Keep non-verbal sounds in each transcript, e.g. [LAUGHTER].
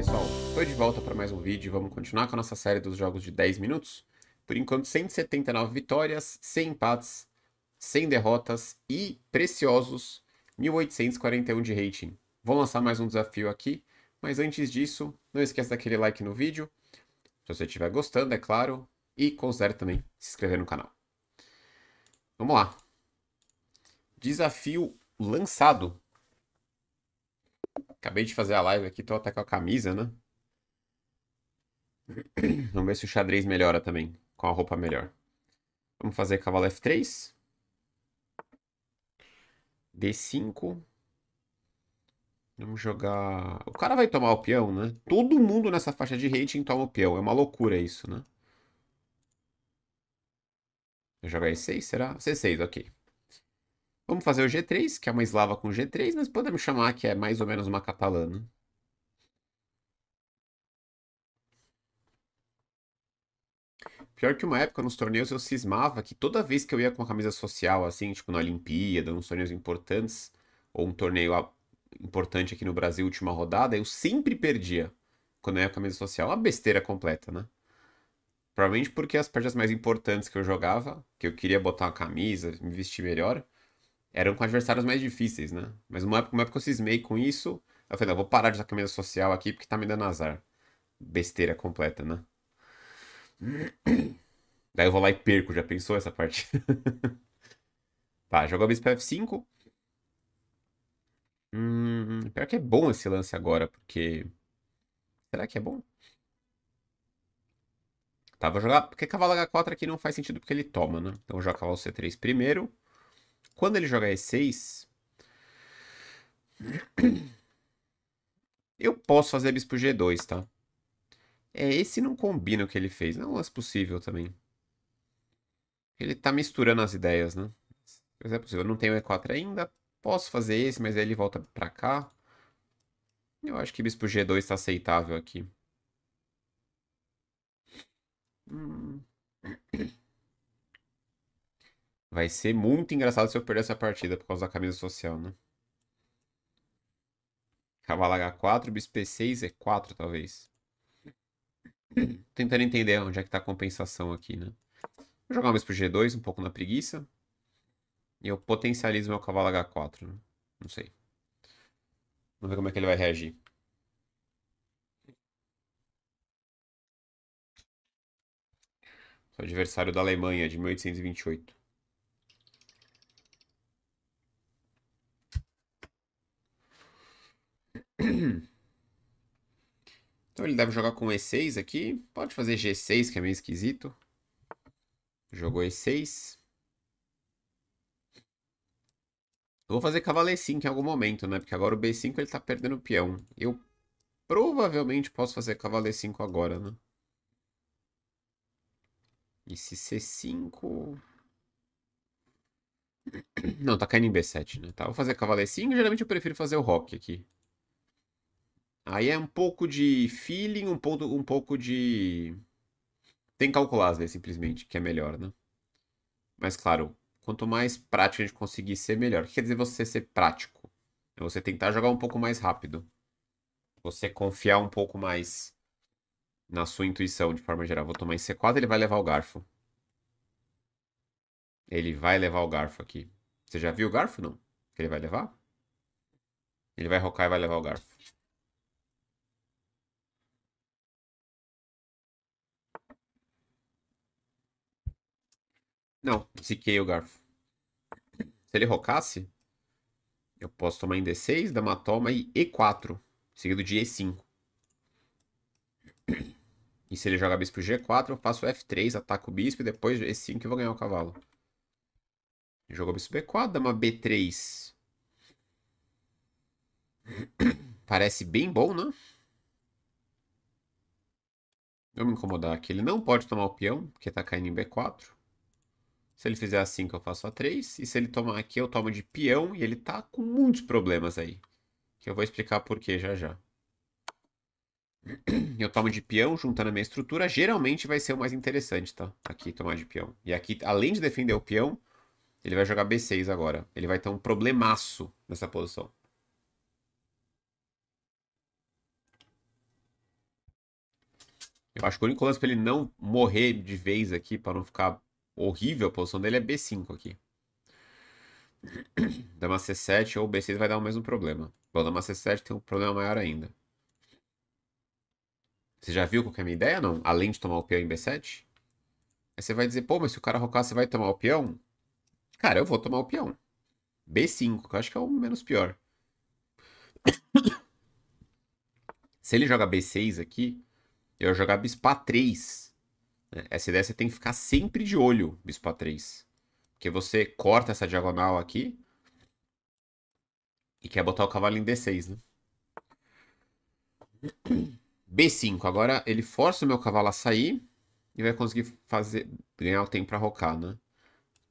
pessoal, estou de volta para mais um vídeo vamos continuar com a nossa série dos jogos de 10 minutos. Por enquanto, 179 vitórias, 100 empates, 100 derrotas e preciosos 1841 de rating. Vou lançar mais um desafio aqui, mas antes disso, não esqueça daquele like no vídeo, se você estiver gostando, é claro, e considere também se inscrever no canal. Vamos lá. Desafio lançado Acabei de fazer a live aqui, tô até com a camisa, né? [CLEARS THROAT] Vamos ver se o xadrez melhora também, com a roupa melhor. Vamos fazer cavalo F3. D5. Vamos jogar... O cara vai tomar o peão, né? Todo mundo nessa faixa de rating toma o peão. É uma loucura isso, né? Jogar E6, será? C6, ok. Vamos fazer o G3, que é uma eslava com G3, mas podemos chamar que é mais ou menos uma catalana. Pior que uma época nos torneios eu cismava que toda vez que eu ia com a camisa social, assim, tipo na Olimpíada, nos torneios importantes, ou um torneio importante aqui no Brasil, última rodada, eu sempre perdia quando eu ia com a camisa social. É uma besteira completa, né? Provavelmente porque as partidas mais importantes que eu jogava, que eu queria botar uma camisa, me vestir melhor, eram com adversários mais difíceis, né? Mas uma época, uma época eu cismei com isso. Eu falei, não, vou parar de usar camisa social aqui porque tá me dando azar. Besteira completa, né? [CLEARS THROAT] Daí eu vou lá e perco, já pensou essa parte? [LAUGHS] tá, jogou a bispa F5. Hum, pior que é bom esse lance agora, porque. Será que é bom? Tá, vou jogar. Porque cavalo H4 aqui não faz sentido porque ele toma, né? Então eu vou jogar cavalo C3 primeiro. Quando ele jogar E6. [COUGHS] Eu posso fazer bispo G2, tá? É, esse não combina o que ele fez. Não é possível também. Ele tá misturando as ideias, né? Mas é possível. Eu não tenho E4 ainda. Posso fazer esse, mas aí ele volta pra cá. Eu acho que bispo G2 tá aceitável aqui. Hum. [COUGHS] Vai ser muito engraçado se eu perder essa partida por causa da camisa social, né? Cavalo H4, Bispo P6, E4, talvez. Tentando entender onde é que tá a compensação aqui, né? Vou jogar mais pro G2, um pouco na preguiça. E eu potencializo meu cavalo H4. Né? Não sei. Vamos ver como é que ele vai reagir. O adversário da Alemanha, de 1828. [CLEARS THROAT] Então ele deve jogar com E6 aqui. Pode fazer G6, que é meio esquisito. Jogou E6. Eu vou fazer cavalo E5 em algum momento, né? Porque agora o B5 ele tá perdendo o peão. Eu provavelmente posso fazer cavalo E5 agora, né? E se C5... [CLEARS THROAT] Não, tá caindo em B7, né? Tá, vou fazer cavalo E5. Geralmente eu prefiro fazer o rock aqui. Aí é um pouco de feeling, um, ponto, um pouco de. Tem que calcular, vezes, simplesmente, que é melhor, né? Mas claro, quanto mais prático a gente conseguir ser, melhor. O que quer dizer você ser prático? É você tentar jogar um pouco mais rápido. Você confiar um pouco mais na sua intuição, de forma geral. Vou tomar em C4, ele vai levar o garfo. Ele vai levar o garfo aqui. Você já viu o garfo, não? Que ele vai levar? Ele vai rocar e vai levar o garfo. Não, ziquei o garfo. Se ele rocasse, eu posso tomar em D6, damatoma e E4, seguido de E5. E se ele joga bispo G4, eu faço F3, ataco o bispo e depois E5 e vou ganhar o cavalo. jogou bispo B4, dama B3. Parece bem bom, né? Vamos incomodar aqui. Ele não pode tomar o peão, porque tá caindo em B4. Se ele fizer a assim 5, eu faço a 3. E se ele tomar aqui, eu tomo de peão. E ele tá com muitos problemas aí. Que eu vou explicar por que já já. Eu tomo de peão, juntando a minha estrutura. Geralmente vai ser o mais interessante, tá? Aqui, tomar de peão. E aqui, além de defender o peão, ele vai jogar B6 agora. Ele vai ter um problemaço nessa posição. Eu acho que o único lance pra ele não morrer de vez aqui, pra não ficar horrível, a posição dele é B5 aqui. Dama C7 ou B6 vai dar o mesmo problema. Bom, dama C7 tem um problema maior ainda. Você já viu qual é a minha ideia, não? Além de tomar o peão em B7? Aí você vai dizer, pô, mas se o cara rocar, você vai tomar o peão? Cara, eu vou tomar o peão. B5, que eu acho que é o menos pior. se ele joga B6 aqui, eu jogar bispa 3. Né? Essa ideia você tem que ficar sempre de olho, bispo A3. Porque você corta essa diagonal aqui e quer botar o cavalo em D6, né? B5. Agora ele força o meu cavalo a sair e vai conseguir fazer ganhar o tempo para rocar, né?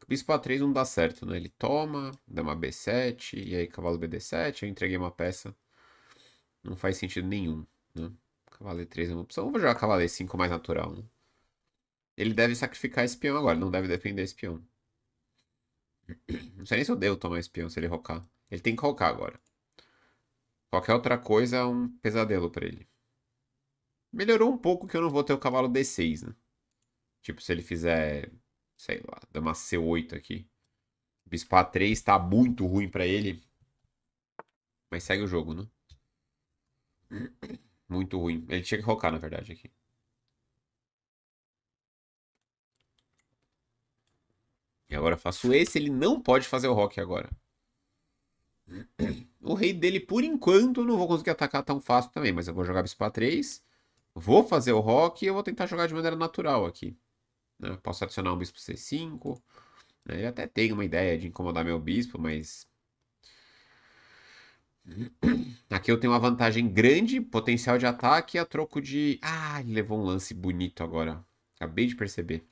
Bispo A3 não dá certo, né? Ele toma, dá uma B7, e aí cavalo BD7, eu entreguei uma peça. Não faz sentido nenhum, né? Cavalo E3 é uma opção. Eu vou jogar cavalo E5 mais natural, né? Ele deve sacrificar espião agora, não deve defender espião. Não sei nem se eu devo tomar espião se ele rocar. Ele tem que rocar agora. Qualquer outra coisa é um pesadelo para ele. Melhorou um pouco que eu não vou ter o cavalo D6, né? Tipo, se ele fizer, sei lá, dar uma C8 aqui. Bispo A3 está muito ruim para ele. Mas segue o jogo, né? Muito ruim. Ele tinha que rocar, na verdade, aqui. E agora eu faço esse, ele não pode fazer o rock agora. O rei dele, por enquanto, não vou conseguir atacar tão fácil também, mas eu vou jogar bispo a 3. Vou fazer o rock e eu vou tentar jogar de maneira natural aqui. Né? Posso adicionar um bispo C5. Né? Ele até tem uma ideia de incomodar meu bispo, mas... Aqui eu tenho uma vantagem grande, potencial de ataque a troco de... Ah, ele levou um lance bonito agora. Acabei de perceber.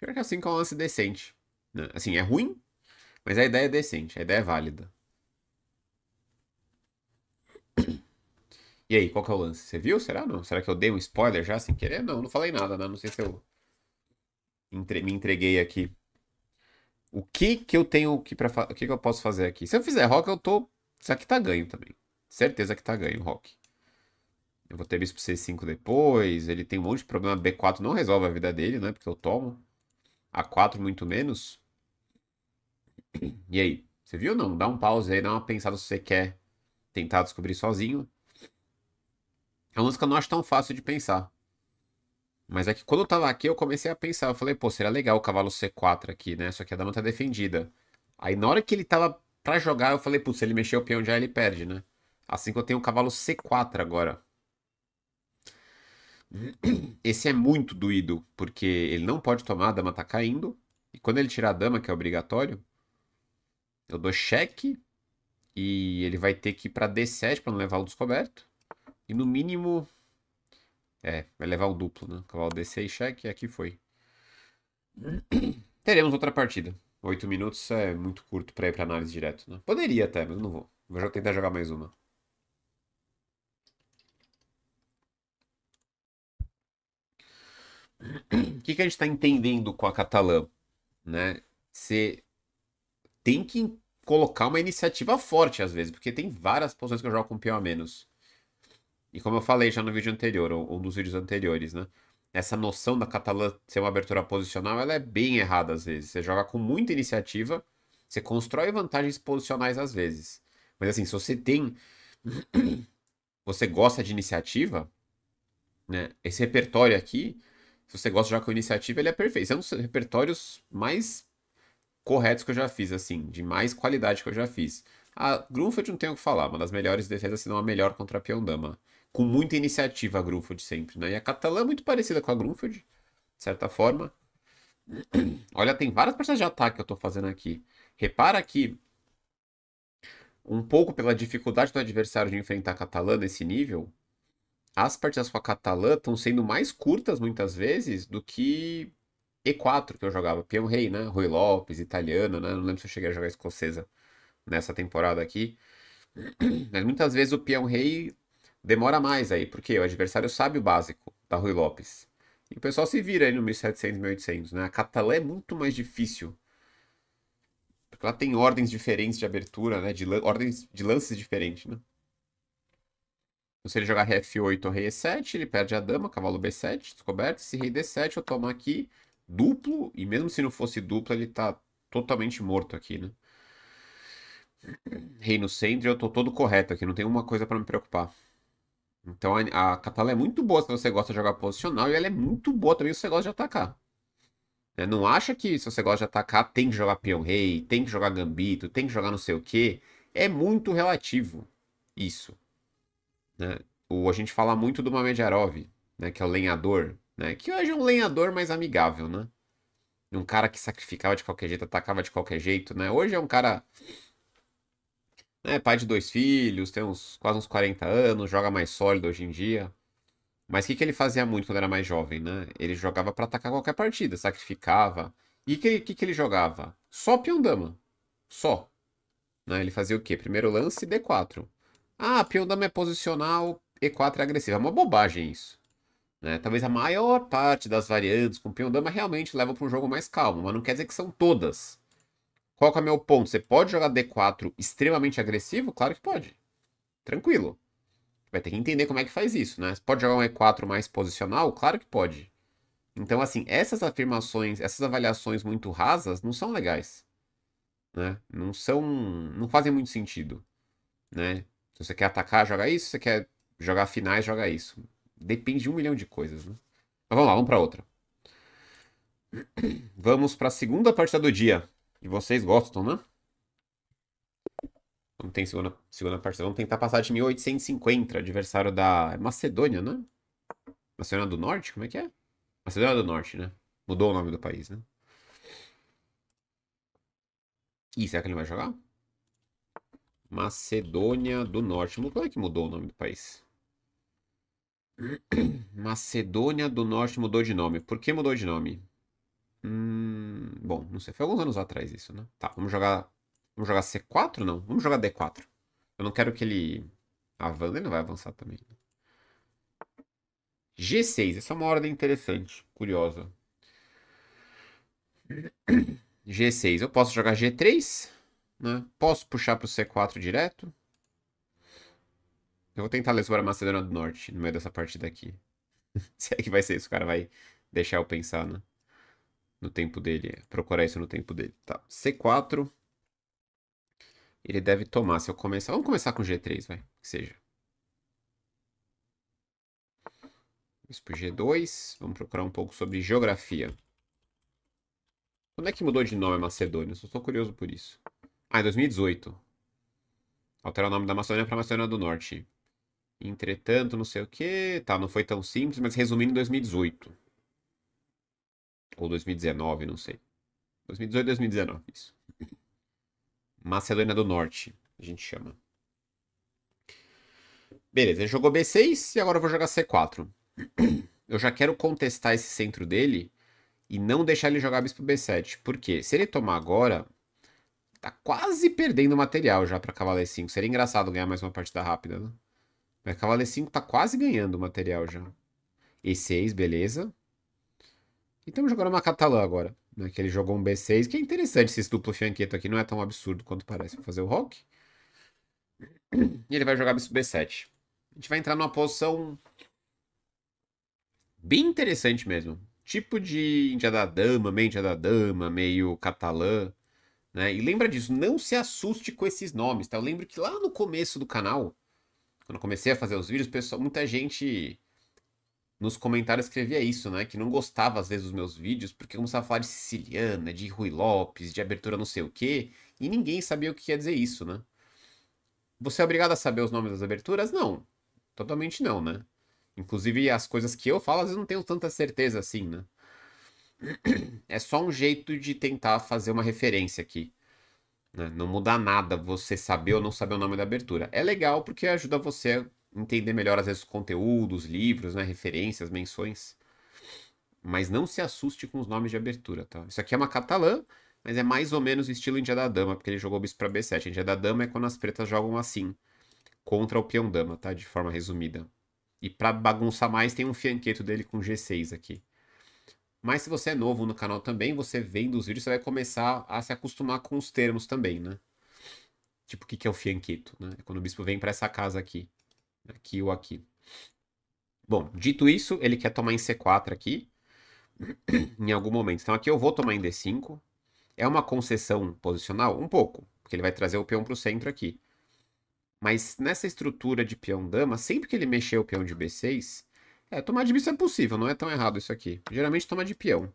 Pior que é assim que é um lance decente. Né? Assim, é ruim, mas a ideia é decente, a ideia é válida. E aí, qual que é o lance? Você viu? Será não? Será que eu dei um spoiler já sem querer? Não, não falei nada, né? Não sei se eu entre... me entreguei aqui. O que que eu tenho que para fa... o que que eu posso fazer aqui? Se eu fizer rock, eu tô isso aqui tá ganho também. Certeza que tá ganho rock. Eu vou ter bispo C5 depois, ele tem um monte de problema B4 não resolve a vida dele, né? Porque eu tomo a 4 muito menos. E aí, você viu ou não? Dá um pause aí, dá uma pensada se você quer tentar descobrir sozinho. é uma música eu não acho tão fácil de pensar. Mas é que quando eu tava aqui, eu comecei a pensar. Eu falei, pô, seria legal o cavalo C4 aqui, né? Só que a dama tá defendida. Aí na hora que ele tava pra jogar, eu falei, putz, se ele mexer o peão já ele perde, né? Assim que eu tenho o cavalo C4 agora. Esse é muito doído, porque ele não pode tomar, a dama tá caindo. E quando ele tirar a dama, que é obrigatório, eu dou cheque. E ele vai ter que ir pra D7 pra não levar o descoberto. E no mínimo. É, vai levar o duplo, né? Cavalo D6, cheque, e aqui foi. [CLEARS THROAT] Teremos outra partida. Oito minutos é muito curto pra ir pra análise direto, né? Poderia até, mas não vou. Vou tentar jogar mais uma. O que, que a gente está entendendo com a Catalã? Né? Você tem que colocar uma iniciativa forte às vezes, porque tem várias posições que eu jogo com pior a menos. E como eu falei já no vídeo anterior, ou um dos vídeos anteriores, né? Essa noção da Catalã ser uma abertura posicional, ela é bem errada às vezes. Você joga com muita iniciativa, você constrói vantagens posicionais às vezes. Mas assim, se você tem. [CLEARS THROAT] Você gosta de iniciativa, né? Esse repertório aqui se você gosta de jogar com iniciativa, ele é perfeito. É um dos repertórios mais corretos que eu já fiz, assim, de mais qualidade que eu já fiz. A Grunfeld não tem o que falar, uma das melhores defesas, se não a melhor contra a Piondama. Com muita iniciativa a Grunfeld sempre, né? E a Catalã é muito parecida com a Grunfeld, de certa forma. [CLEARS THROAT] Olha, tem várias peças de ataque que eu tô fazendo aqui. Repara que, um pouco pela dificuldade do adversário de enfrentar a Catalã nesse nível, as partidas com a Catalã estão sendo mais curtas muitas vezes do que E4 que eu jogava. Peão Rei, né? Rui Lopes, italiano, né? Não lembro se eu cheguei a jogar escocesa nessa temporada aqui. [CLEARS THROAT] Mas muitas vezes o peão rei demora mais aí, porque o adversário sabe o básico da Rui Lopes. E o pessoal se vira aí no 1700, 1800, né? A Catalã é muito mais difícil. Porque ela tem ordens diferentes de abertura, né? De ordens de lances diferentes, né? se ele jogar rei F8 ou rei E7, ele perde a dama, cavalo B7, descoberto. Se rei D7 eu tomo aqui, duplo, e mesmo se não fosse duplo, ele tá totalmente morto aqui, né? Rei no centro, eu tô todo correto aqui, não tem uma coisa para me preocupar. Então a, a Catala é muito boa se você gosta de jogar posicional e ela é muito boa também se você gosta de atacar. Né? Não acha que se você gosta de atacar tem que jogar peão rei, tem que jogar gambito, tem que jogar não sei o que. É muito relativo isso. Né? O, a gente fala muito do Mamedjarov, né, que é o lenhador, né, que hoje é um lenhador mais amigável, né? Um cara que sacrificava de qualquer jeito, atacava de qualquer jeito, né? Hoje é um cara né, pai de dois filhos, tem uns quase uns 40 anos, joga mais sólido hoje em dia. Mas o que, que ele fazia muito quando era mais jovem, né? Ele jogava para atacar qualquer partida, sacrificava. E o que, que, que, ele jogava? Só peão dama. Só. Né? Ele fazia o quê? Primeiro lance, D4. Ah, peão dama é posicional, E4 é agressiva. É uma bobagem isso. Né? Talvez a maior parte das variantes com peão dama realmente leva para um jogo mais calmo, mas não quer dizer que são todas. Qual que é o meu ponto? Você pode jogar D4 extremamente agressivo? Claro que pode. Tranquilo. Vai ter que entender como é que faz isso, né? Você pode jogar um E4 mais posicional? Claro que pode. Então, assim, essas afirmações, essas avaliações muito rasas não são legais. Né? Não são. não fazem muito sentido. Né? Se você quer atacar, joga isso. Se você quer jogar finais, joga isso. Depende de um milhão de coisas, né? Mas vamos lá, vamos para outra. [CLEARS THROAT] Vamos para a segunda partida do dia. E vocês gostam, né? Não tem segunda, segunda partida. Vamos tentar passar de 1850, adversário da Macedônia, né? Macedônia do Norte? Como é que é? Macedônia do Norte, né? Mudou o nome do país, né? Ih, será que ele vai jogar? Macedônia do Norte. Como é que mudou o nome do país? [CLEARS THROAT] Macedônia do Norte mudou de nome. Por que mudou de nome? Hum, bom, não sei. Foi alguns anos atrás isso, né? Tá, vamos jogar. Vamos jogar C4? Não. Vamos jogar D4. Eu não quero que ele avance. Ele não vai avançar também. G6. Essa é uma ordem interessante. Curiosa. [CLEARS THROAT] G6. Eu posso jogar G3. Né? Posso puxar para o C4 direto? Eu vou tentar levar a Macedônia do Norte no meio dessa partida aqui. [LAUGHS] Será é que vai ser isso? O cara vai deixar eu pensar né? no tempo dele. Procurar isso no tempo dele. Tá. C4. Ele deve tomar se eu começar. Vamos começar com G3, vai. Que seja. Vamos pro G2. Vamos procurar um pouco sobre geografia. Quando é que mudou de nome a Macedônia? Eu só tô curioso por isso. Ah, é 2018. Alterar o nome da Macedônia para Macedônia do Norte. Entretanto, não sei o que. Tá, não foi tão simples, mas resumindo, 2018. Ou 2019, não sei. 2018, 2019, isso. [LAUGHS] Macedônia do Norte, a gente chama. Beleza, ele jogou B6 e agora eu vou jogar C4. Eu já quero contestar esse centro dele e não deixar ele jogar bispo B7. Por quê? Se ele tomar agora, Tá quase perdendo material já pra Cavaleiro 5. Seria engraçado ganhar mais uma partida rápida, né? Mas Cavaleiro 5 tá quase ganhando material já. E6, beleza. E estamos jogando uma Catalã agora. Né? Que ele jogou um B6, que é interessante esse duplo fianqueto aqui. Não é tão absurdo quanto parece. Vou fazer o Rock. E ele vai jogar B7. A gente vai entrar numa posição bem interessante mesmo. Tipo de Índia da Dama, meio Índia da Dama, meio catalã. Né? E lembra disso, não se assuste com esses nomes, tá? Eu lembro que lá no começo do canal, quando eu comecei a fazer os vídeos, pessoal, muita gente nos comentários escrevia isso, né? Que não gostava às vezes dos meus vídeos, porque começava a falar de siciliana, de Rui Lopes, de abertura não sei o quê, e ninguém sabia o que quer dizer isso, né? Você é obrigado a saber os nomes das aberturas? Não. Totalmente não, né? Inclusive, as coisas que eu falo, às vezes não tenho tanta certeza assim, né? é só um jeito de tentar fazer uma referência aqui. Né? Não muda nada você saber ou não saber o nome da abertura. É legal porque ajuda você a entender melhor, às vezes, conteúdos, livros, né? referências, menções. Mas não se assuste com os nomes de abertura, tá? Isso aqui é uma catalã, mas é mais ou menos estilo Índia da Dama, porque ele jogou bispo para B7. Índia da Dama é quando as pretas jogam assim, contra o peão dama, tá? De forma resumida. E para bagunçar mais, tem um fianqueto dele com G6 aqui. Mas se você é novo no canal também, você vendo os vídeos, você vai começar a se acostumar com os termos também, né? Tipo, o que é o fianquito, né? É quando o bispo vem para essa casa aqui. Aqui ou aqui. Bom, dito isso, ele quer tomar em C4 aqui. [CLEARS THROAT] em algum momento. Então aqui eu vou tomar em D5. É uma concessão posicional? Um pouco. Porque ele vai trazer o peão para o centro aqui. Mas nessa estrutura de peão-dama, sempre que ele mexer o peão de B6, é, tomar de bispo é possível, não é tão errado isso aqui. Geralmente toma de peão.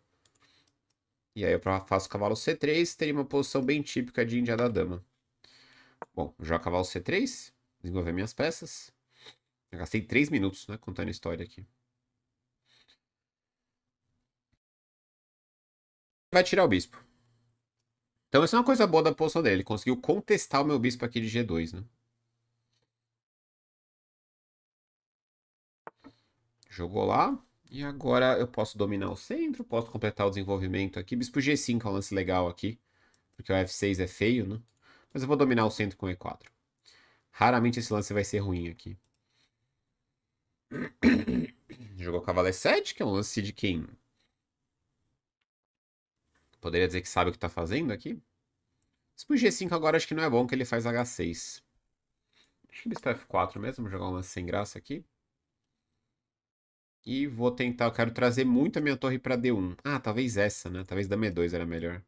E aí eu faço cavalo C3, teria uma posição bem típica de índia da dama. Bom, já cavalo C3, desenvolver minhas peças. Eu gastei 3 minutos, né, contando a história aqui. Vai tirar o bispo. Então essa é uma coisa boa da posição dele, ele conseguiu contestar o meu bispo aqui de G2, né? jogou lá. E agora eu posso dominar o centro, posso completar o desenvolvimento aqui. Bispo G5 é um lance legal aqui, porque o F6 é feio, né? Mas eu vou dominar o centro com E4. Raramente esse lance vai ser ruim aqui. [COUGHS] Jogou cavalo E7, que é um lance de quem... Poderia dizer que sabe o que está fazendo aqui. Bispo G5 agora acho que não é bom, que ele faz H6. Acho que bispo F4 mesmo, jogar um lance sem graça aqui. E vou tentar, eu quero trazer muito a minha torre para D1. Ah, talvez essa, né? Talvez da m 2 era melhor.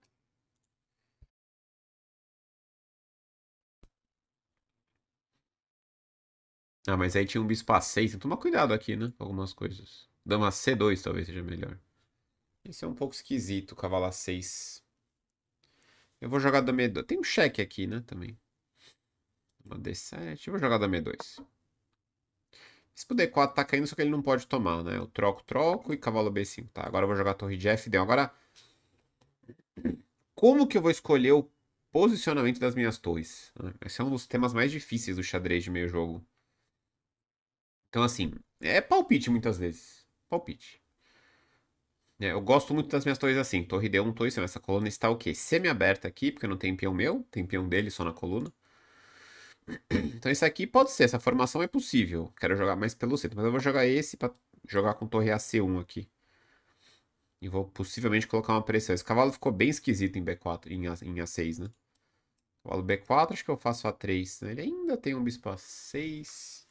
Ah, mas aí tinha um bispo A6. que então toma cuidado aqui, né? Com algumas coisas. Dama C2 talvez seja melhor. Isso é um pouco esquisito, cavalo A6. Eu vou jogar da m 2 Tem um cheque aqui, né? Também. Dama D7. Eu vou jogar da m 2 Bispo D4 tá caindo, só que ele não pode tomar, né? Eu troco, troco e cavalo B5. Tá, agora eu vou jogar a torre de F1. Agora, como que eu vou escolher o posicionamento das minhas torres? Esse é um dos temas mais difíceis do xadrez de meio jogo. Então, assim, é palpite muitas vezes. Palpite. É, eu gosto muito das minhas torres assim. Torre D1, torre C. Essa coluna está o quê? Semi-aberta aqui, porque não tem peão meu. Tem peão dele só na coluna. Então esse aqui pode ser, essa formação é possível. Quero jogar mais pelo centro, mas eu vou jogar esse pra jogar com torre AC1 aqui. E vou possivelmente colocar uma pressão. Esse cavalo ficou bem esquisito em B4, em, A, em A6, né? Cavalo B4, acho que eu faço A3. Né? Ele ainda tem um bispo A6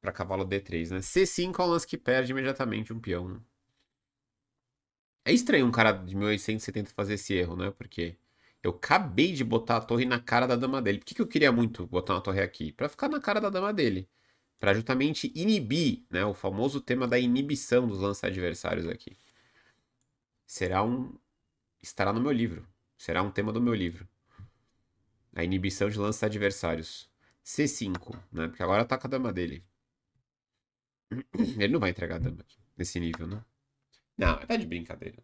pra cavalo D3, né? C5 é um lance que perde imediatamente um peão. Né? É estranho um cara de 1870 fazer esse erro, né? Porque... Eu acabei de botar a torre na cara da dama dele. Por que, que eu queria muito botar uma torre aqui? Para ficar na cara da dama dele. Para justamente inibir, né? O famoso tema da inibição dos lances adversários aqui. Será um. Estará no meu livro. Será um tema do meu livro. A inibição de lances adversários. C5, né? Porque agora ataca tá a dama dele. Ele não vai entregar a dama aqui, nesse nível, né? Não, é de brincadeira.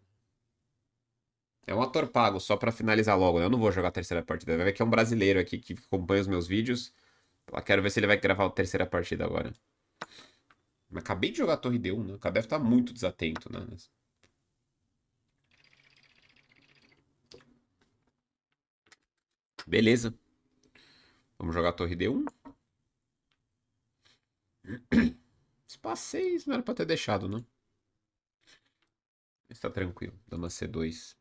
É um ator pago, só para finalizar logo, né? Eu não vou jogar a terceira partida. Vai ver que é um brasileiro aqui que acompanha os meus vídeos. Eu quero ver se ele vai gravar a terceira partida agora. Mas acabei de jogar a torre D1, né? O cara tá muito desatento, né? Beleza. Vamos jogar a torre D1. Espaço 6 não era pra ter deixado, né? Está tranquilo. Dama C2.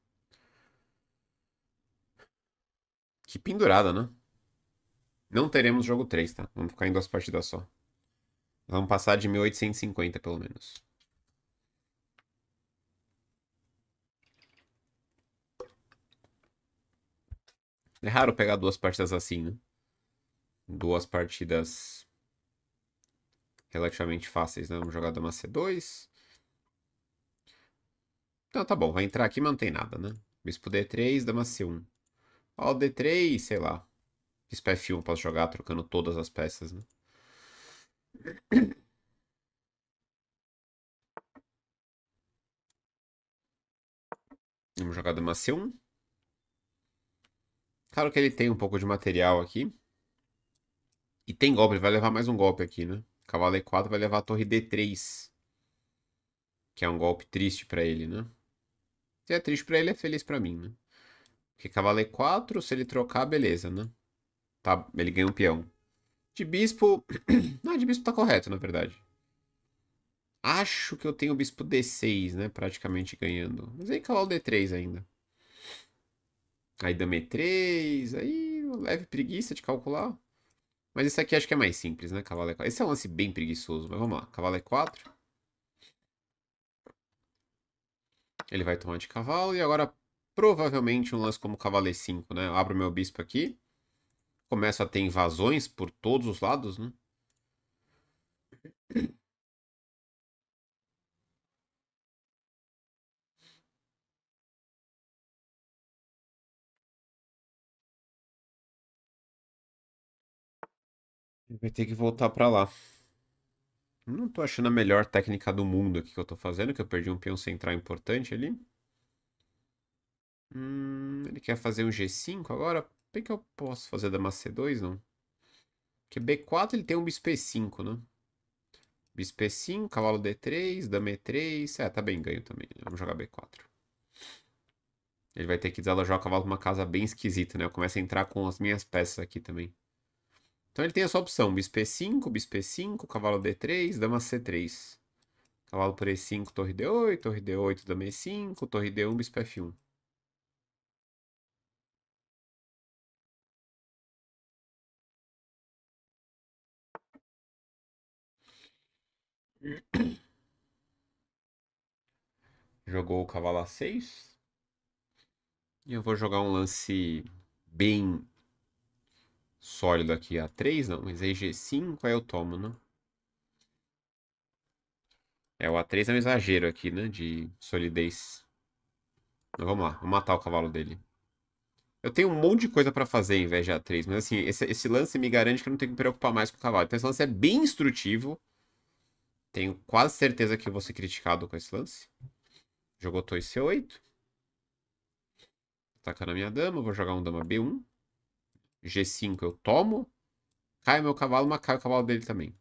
que pendurada, né? Não teremos jogo 3, tá? Vamos ficar em duas partidas só. Vamos passar de 1850, pelo menos. É raro pegar duas partidas assim, né? Duas partidas relativamente fáceis, né? Vamos jogar dama C2. Então tá bom, vai entrar aqui, mas não tem nada, né? Bispo D3, dama C1. Ó, o D3, sei lá. Bispa F1 posso jogar trocando todas as peças, né? [CLEARS THROAT] Vamos jogar dama C1. Claro que ele tem um pouco de material aqui. E tem golpe, ele vai levar mais um golpe aqui, né? Cavalo E4 vai levar a torre D3. Que é um golpe triste pra ele, né? Se é triste pra ele, é feliz pra mim, né? Porque cavalo E4, é se ele trocar, beleza, né? Tá, ele ganha um peão. De bispo... [CLEARS THROAT] Não, de bispo tá correto, na verdade. Acho que eu tenho o bispo D6, né? Praticamente ganhando. Mas aí cavalo D3 ainda. Aí dama E3, aí leve preguiça de calcular. Mas esse aqui acho que é mais simples, né? Cavalo E4. É esse é um lance bem preguiçoso, mas vamos lá. Cavalo E4. É ele vai tomar de cavalo e agora provavelmente um lance como cavaleiro 5, né? Eu abro meu bispo aqui, começo a ter invasões por todos os lados, né? Vai ter que voltar para lá. Não tô achando a melhor técnica do mundo aqui que eu tô fazendo, que eu perdi um peão central importante ali. Hum, ele quer fazer um G5 agora? Bem que eu posso fazer dama C2, não? Porque B4 ele tem um bispo E5, né? Bispo E5, cavalo D3, dama E3. É, tá bem ganho também. Né? Vamos jogar B4. Ele vai ter que desalojar o cavalo pra uma casa bem esquisita, né? Eu começo a entrar com as minhas peças aqui também. Então ele tem a sua opção. Bispo E5, bispo E5, cavalo D3, dama C3. Cavalo por E5, torre D8, torre D8, dama E5, torre D1, bispo F1. Jogou o cavalo a 6. E eu vou jogar um lance bem sólido aqui a 3, não. Mas aí G5, aí eu tomo, né? É, o A3 é um exagero aqui, né? De solidez. Mas vamos lá, vou matar o cavalo dele. Eu tenho um monte de coisa para fazer em vez de A3, mas assim, esse, esse, lance me garante que eu não tenho que me preocupar mais com o cavalo. Então esse lance é bem instrutivo. Tenho quase certeza que eu vou ser criticado com esse lance. Jogou torre C8. Atacando a minha dama. Vou jogar um dama B1. G5 eu tomo. Cai meu cavalo, mas cai o cavalo dele também.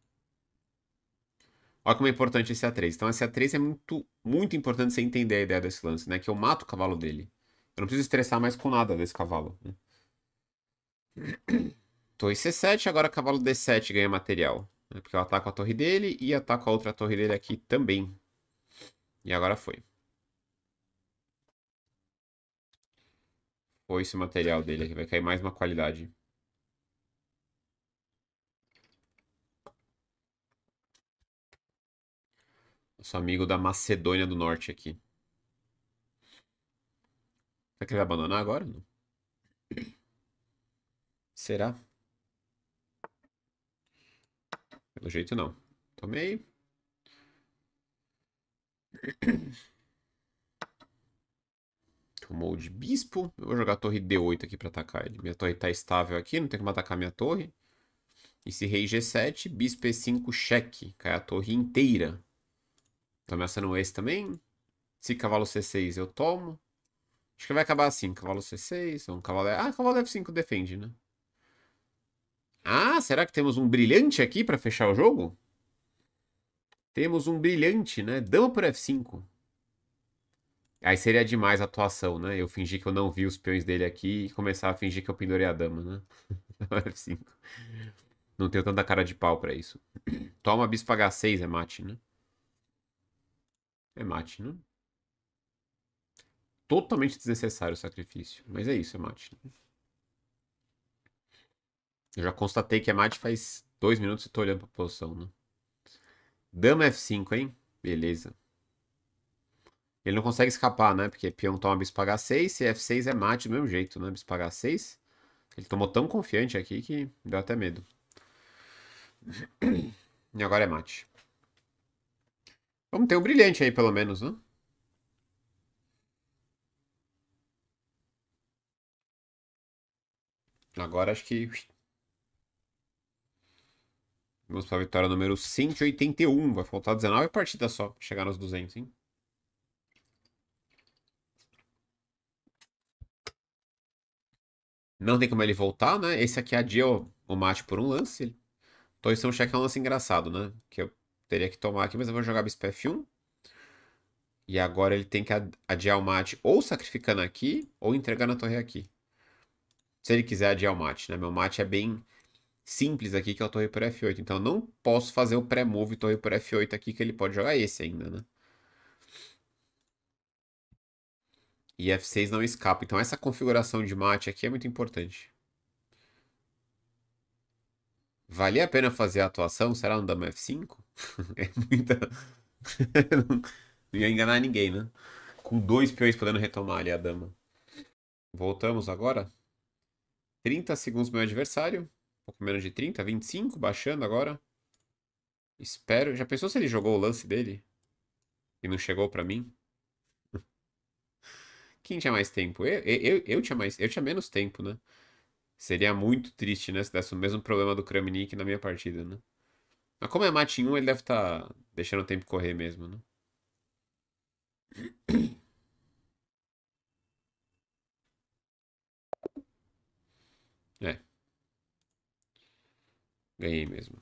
Olha como é importante esse A3. Então esse A3 é muito, muito importante você entender a ideia desse lance, né? Que eu mato o cavalo dele. Eu não preciso estressar mais com nada desse cavalo. Né? Torre C7, agora cavalo D7 ganha material. Né, porque eu ataco tá a torre dele e ataco tá a outra torre dele aqui também. E agora foi. Foi esse material dele aqui. Vai cair mais uma qualidade. Nosso amigo da Macedônia do Norte aqui. Será que ele vai abandonar agora? Não. Será? Pelo jeito não. Tomei. Tomou de bispo. Eu vou jogar a torre D8 aqui para atacar ele. Minha torre está estável aqui, não tem como atacar minha torre. Esse rei G7, bispo E5, cheque. Cai a torre inteira. Tô tá ameaçando esse também. Se cavalo C6 eu tomo. Acho que vai acabar assim. Cavalo C6, um cavalo... Ah, cavalo F5 defende, né? Ah, será que temos um brilhante aqui para fechar o jogo? Temos um brilhante, né? Dama por F5. Aí seria demais a atuação, né? Eu fingir que eu não vi os peões dele aqui e começar a fingir que eu pendurei a dama, né? [LAUGHS] F5. Não tenho tanta cara de pau para isso. [CLEARS THROAT] Toma bispo H6, é mate, né? É mate, né? Totalmente desnecessário o sacrifício. Mas é isso, é mate. Né? Eu já constatei que a é mate faz dois minutos e tô olhando pra posição, né? Dama F5, hein? Beleza. Ele não consegue escapar, né? Porque peão toma bispo H6 e F6 é mate do mesmo jeito, né? Bispo H6. Ele tomou tão confiante aqui que deu até medo. E agora é mate. Vamos ter um brilhante aí, pelo menos, né? Agora acho que Vamos para a vitória número 181. Vai faltar 19 partidas só para chegar nos 200, hein? Não tem como ele voltar, né? Esse aqui adia o, o mate por um lance. Toição check é um lance engraçado, né? Que eu teria que tomar aqui, mas eu vou jogar bispo f1. E agora ele tem que adiar o mate ou sacrificando aqui, ou entregando a torre aqui. Se ele quiser adiar o mate, né? Meu mate é bem simples aqui, que é o torre por F8. Então eu não posso fazer o pré-move torre por F8 aqui, que ele pode jogar esse ainda, né? E F6 não escapa. Então essa configuração de mate aqui é muito importante. Valia a pena fazer a atuação? Será um dama F5? [LAUGHS] é muita... não, [LAUGHS] não ia enganar ninguém, né? Com dois peões podendo retomar ali a dama. Voltamos agora. 30 segundos meu adversário pouco menos de 30, 25, baixando agora. Espero. Já pensou se ele jogou o lance dele? E não chegou para mim? [LAUGHS] Quem tinha mais tempo? Eu, eu, eu, tinha mais, eu tinha menos tempo, né? Seria muito triste, né? Se desse o mesmo problema do Kramnik na minha partida, né? Mas como é mate em 1, ele deve estar tá deixando o tempo correr mesmo, né? [CLEARS THROAT] Ganhei mesmo.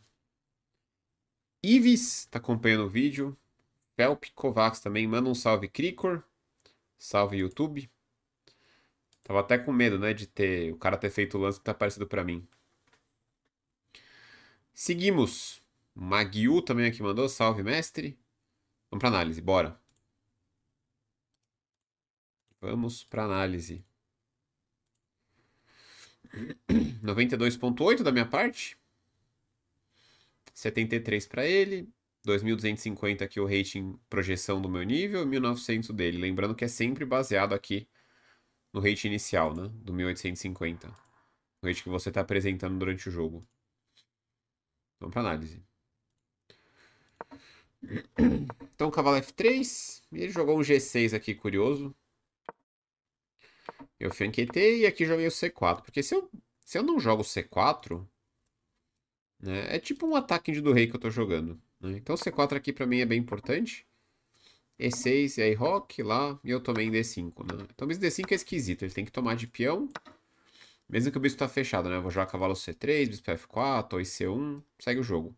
Ives tá acompanhando o vídeo. Felp Kovacs também. Manda um salve, Cricor. Salve, YouTube. Tava até com medo, né, de ter o cara ter feito o lance que tá parecido para mim. Seguimos. Magiu também aqui mandou. Salve, mestre. Vamos para análise, bora. Vamos para análise. 92.8 [CLEARS THROAT] da minha parte. 73 para ele, 2.250 aqui o rating projeção do meu nível, 1.900 dele. Lembrando que é sempre baseado aqui no rate inicial, né? Do 1.850. O rate que você tá apresentando durante o jogo. Vamos então, para análise. Então, cavalo F3. ele jogou um G6 aqui, curioso. Eu franquetei e aqui joguei o C4. Porque se eu, se eu não jogo o C4, né? É tipo um ataque do rei que eu tô jogando. Né? Então C4 aqui pra mim é bem importante. E6 e aí rock lá, e eu tomei em D5, né? Então o bispo D5 é esquisito, ele tem que tomar de peão. Mesmo que o bispo tá fechado, né? Eu vou jogar cavalo C3, bispo F4, ou C1, segue o jogo.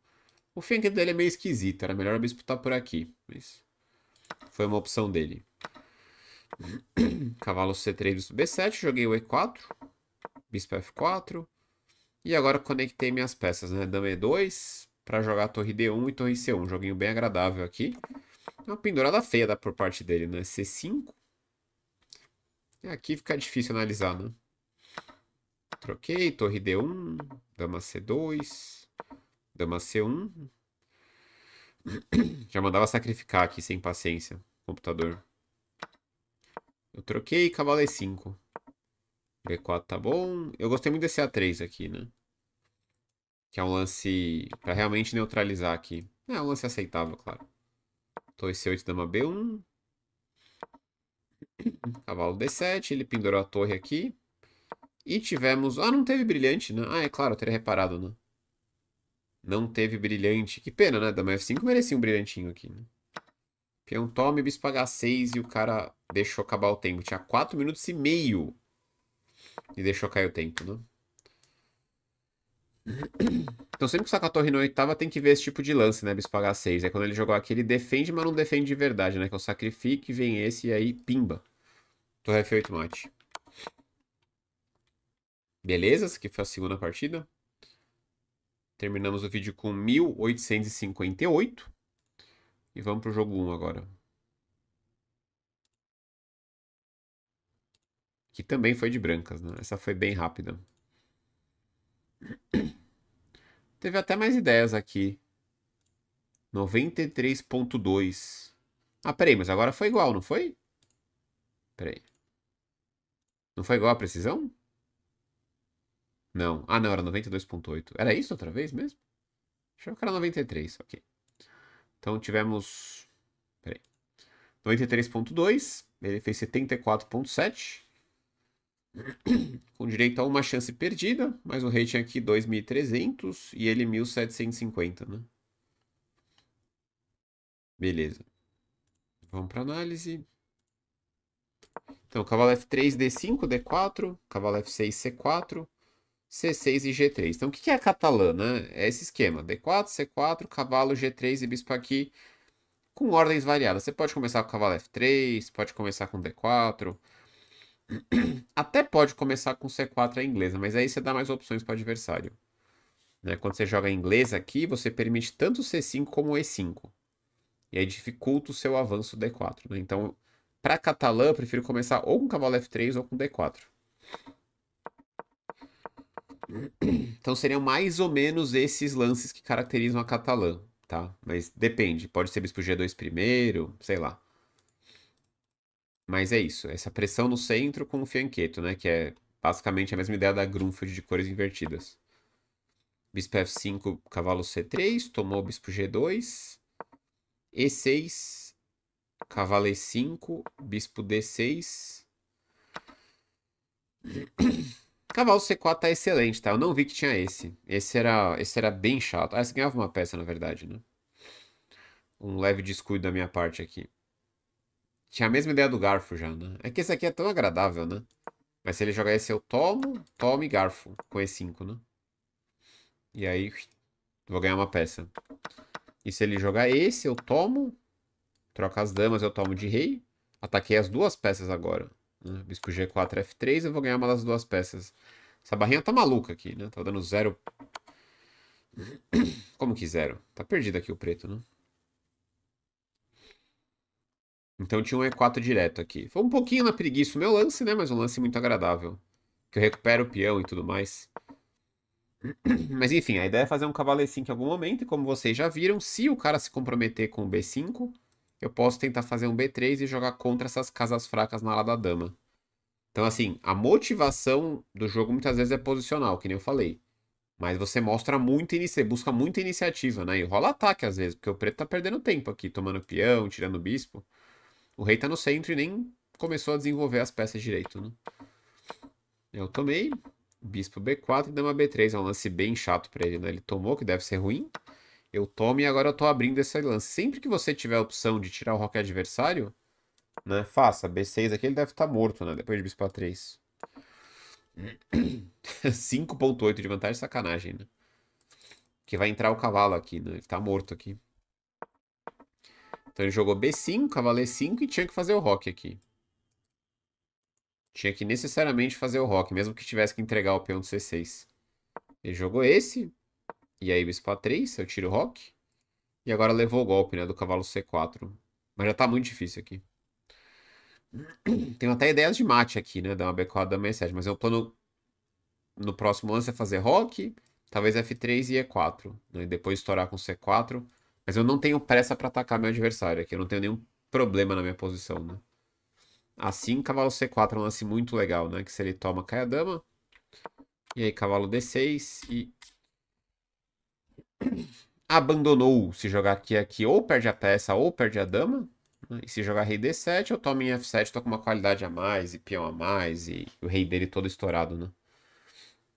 O fim aqui dele é meio esquisito, era melhor o bispo estar tá por aqui, mas foi uma opção dele. [CLEARS THROAT] Cavalo C3, bispo B7, joguei o E4, bispo F4, e agora conectei minhas peças, né? Dama E2 para jogar torre D1 e torre C1. Joguinho bem agradável aqui. Uma pendurada feia da por parte dele, né? C5. E é, aqui fica difícil analisar, né? Troquei, torre D1, dama C2, dama C1. [COUGHS] Já mandava sacrificar aqui sem paciência, computador. Eu troquei cavalo E5. B4 tá bom. Eu gostei muito desse A3 aqui, né? Que é um lance para realmente neutralizar aqui. É um lance aceitável, claro. Torre C8, dama B1. [COUGHS] Cavalo D7, ele pendurou a torre aqui. E tivemos... Ah, não teve brilhante, né? Ah, é claro, eu teria reparado, né? Não teve brilhante. Que pena, né? Dama F5 merecia um brilhantinho aqui, né? Peão tome, bispo H6 e o cara deixou acabar o tempo. Tinha 4 minutos e meio e deixou cair o tempo, né? Então sempre que saca a torre na oitava tem que ver esse tipo de lance, né? Bispo H6. É quando ele jogou aqui, ele defende, mas não defende de verdade, né? Que eu é sacrifique, vem esse e aí pimba. Torre F8 mate. Beleza? Essa aqui foi a segunda partida. Terminamos o vídeo com 1858. E vamos pro jogo 1 agora. que também foi de brancas, né? Essa foi bem rápida. [COUGHS] Teve até mais ideias aqui. 93.2. Ah, peraí, mas agora foi igual, não foi? Peraí. Não foi igual a precisão? Não. Ah, não, era 92.8. Era isso outra vez mesmo? Achei que era 93, ok. Então tivemos... Peraí. 93.2, ele fez 74.7. [COUGHS] com direito a uma chance perdida, mas o rei tinha aqui 2.300 e ele 1.750, né? Beleza. Vamos para análise. Então, cavalo F3, D5, D4, cavalo F6, C4, C6 e G3. Então, o que é a catalã, né? É esse esquema, D4, C4, cavalo, G3 e bispo aqui, com ordens variadas. Você pode começar com cavalo F3, pode começar com D4... Até pode começar com C4 em inglesa, mas aí você dá mais opções para o adversário. Né? Quando você joga inglês aqui, você permite tanto C5 como E5. E aí dificulta o seu avanço D4. Né? Então, para catalã, eu prefiro começar ou com cavalo F3 ou com D4. Então seriam mais ou menos esses lances que caracterizam a catalã, tá? Mas depende, pode ser bispo G2 primeiro, sei lá. Mas é isso, essa pressão no centro com o fianqueto, né? Que é basicamente a mesma ideia da Grunfeld de cores invertidas. Bispo F5, cavalo C3, tomou bispo G2. E6, cavalo E5, bispo D6. Cavalo C4 tá excelente, tá? Eu não vi que tinha esse. Esse era, esse era bem chato. Ah, você ganhava uma peça, na verdade, né? Um leve descuido da minha parte aqui. Tinha a mesma ideia do garfo já, né? É que esse aqui é tão agradável, né? Mas se ele jogar esse eu tomo, tomo e garfo com E5, né? E aí vou ganhar uma peça. E se ele jogar esse eu tomo, troca as damas, eu tomo de rei. Ataquei as duas peças agora. Né? Bispo G4, F3, eu vou ganhar uma das duas peças. Essa barrinha tá maluca aqui, né? Tá dando zero... [COUGHS] Como que zero? Tá perdido aqui o preto, né? Então tinha um E4 direto aqui. Foi um pouquinho na preguiça o meu lance, né? Mas um lance muito agradável. Que eu recupero o peão e tudo mais. [CLEARS THROAT] Mas enfim, a ideia é fazer um cavalo E5 em algum momento. E como vocês já viram, se o cara se comprometer com o B5, eu posso tentar fazer um B3 e jogar contra essas casas fracas na ala da dama. Então assim, a motivação do jogo muitas vezes é posicional, que nem eu falei. Mas você mostra muita iniciativa, busca muita iniciativa, né? E rola ataque às vezes, porque o preto tá perdendo tempo aqui, tomando peão, tirando bispo. O rei tá no centro e nem começou a desenvolver as peças direito, né? Eu tomei. Bispo B4 e dama B3. É um lance bem chato pra ele, né? Ele tomou, que deve ser ruim. Eu tomo e agora eu tô abrindo esse lance. Sempre que você tiver a opção de tirar o roque adversário, né? Faça. B6 aqui ele deve estar tá morto, né? Depois de bispo A3. 5.8 [CLEARS THROAT] de vantagem, sacanagem, né? Que vai entrar o cavalo aqui, né? Ele tá morto aqui. Então ele jogou B5, cavaleiro 5 e tinha que fazer o rock aqui. Tinha que necessariamente fazer o rock, mesmo que tivesse que entregar o peão do C6. Ele jogou esse, e aí bispo A3, eu tiro o rock. E agora levou o golpe, né, do cavalo C4. Mas já tá muito difícil aqui. Tenho até ideias de mate aqui, né, dar uma B4, dama E7. Mas eu plano no próximo lance é fazer rock, talvez F3 e E4. Né, e depois estourar com C4 mas eu não tenho pressa para atacar meu adversário aqui. Eu não tenho nenhum problema na minha posição, né? Assim, cavalo C4 é um lance muito legal, né? Que se ele toma, cai a dama. E aí, cavalo D6 e... [COUGHS] Abandonou. Se jogar aqui, aqui, ou perde a peça, ou perde a dama. Né? E se jogar rei D7, eu tomo em F7, tô com uma qualidade a mais, e peão a mais, e o rei dele todo estourado, né?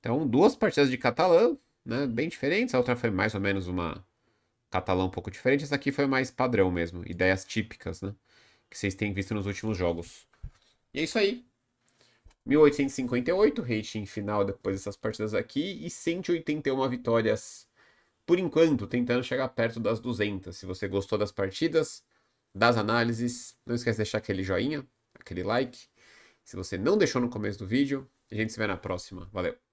Então, duas partidas de catalã, né? Bem diferentes. A outra foi mais ou menos uma Catalão um pouco diferente. Essa aqui foi mais padrão mesmo, ideias típicas, né? Que vocês têm visto nos últimos jogos. E é isso aí. 1858, rating final depois dessas partidas aqui, e 181 vitórias por enquanto, tentando chegar perto das 200. Se você gostou das partidas, das análises, não esquece de deixar aquele joinha, aquele like. Se você não deixou no começo do vídeo, a gente se vê na próxima. Valeu!